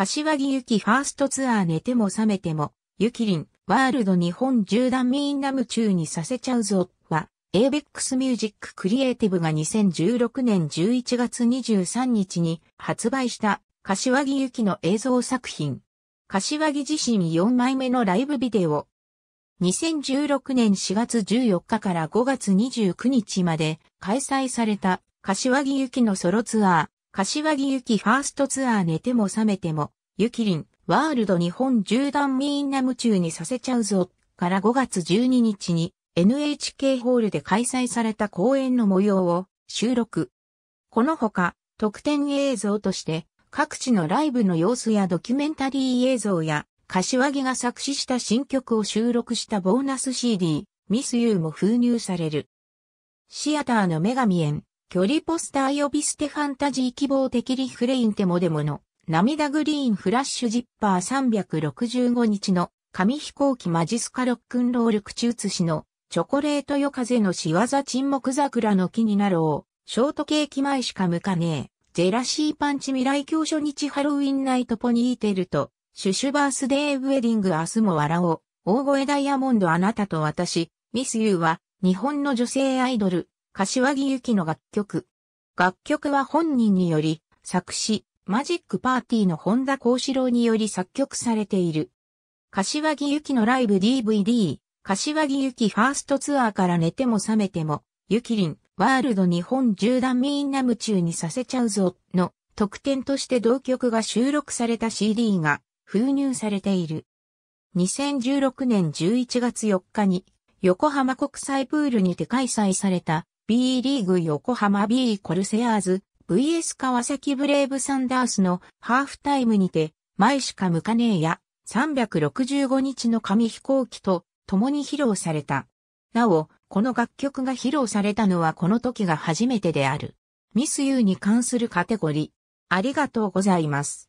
柏木由紀ファーストツアー寝ても覚めても、ゆきりん、ワールド日本縦断ミーナム中にさせちゃうぞ、は、エイベックスミュージッククリエイティブが2016年11月23日に発売した柏木由紀の映像作品。柏木自身4枚目のライブビデオ。2016年4月14日から5月29日まで開催された柏木由紀のソロツアー、柏木由紀ファーストツアー寝ても覚めても、ゆきりん、ワールド日本縦断みんな夢中にさせちゃうぞ、から5月12日に NHK ホールで開催された公演の模様を収録。このほか、特典映像として、各地のライブの様子やドキュメンタリー映像や、柏木が作詞した新曲を収録したボーナス CD、ミスユーも封入される。シアターの女神園、距離ポスター呼び捨てファンタジー希望的リフレインテモデモの涙グリーンフラッシュジッパー365日の紙飛行機マジスカロックンロール口移しのチョコレート夜風の仕業沈黙桜の木になろうショートケーキ前しか向かねえジェラシーパンチ未来教初日ハロウィンナイトポニーテルとシュシュバースデーウェディング明日も笑おう大声ダイヤモンドあなたと私ミスユーは日本の女性アイドル柏木由紀の楽曲。楽曲は本人により、作詞、マジックパーティーの本田幸四郎により作曲されている。柏木由紀のライブ DVD、柏木由紀ファーストツアーから寝ても覚めても、ゆきりん、ワールド日本縦断みんな夢中にさせちゃうぞ、の特典として同曲が収録された CD が封入されている。2016年11月4日に横浜国際プールにて開催された B リーグ横浜 B コルセアーズ VS 川崎ブレイブサンダースのハーフタイムにて、前か向かねや365日の紙飛行機と共に披露された。なお、この楽曲が披露されたのはこの時が初めてである。ミスユーに関するカテゴリー。ありがとうございます。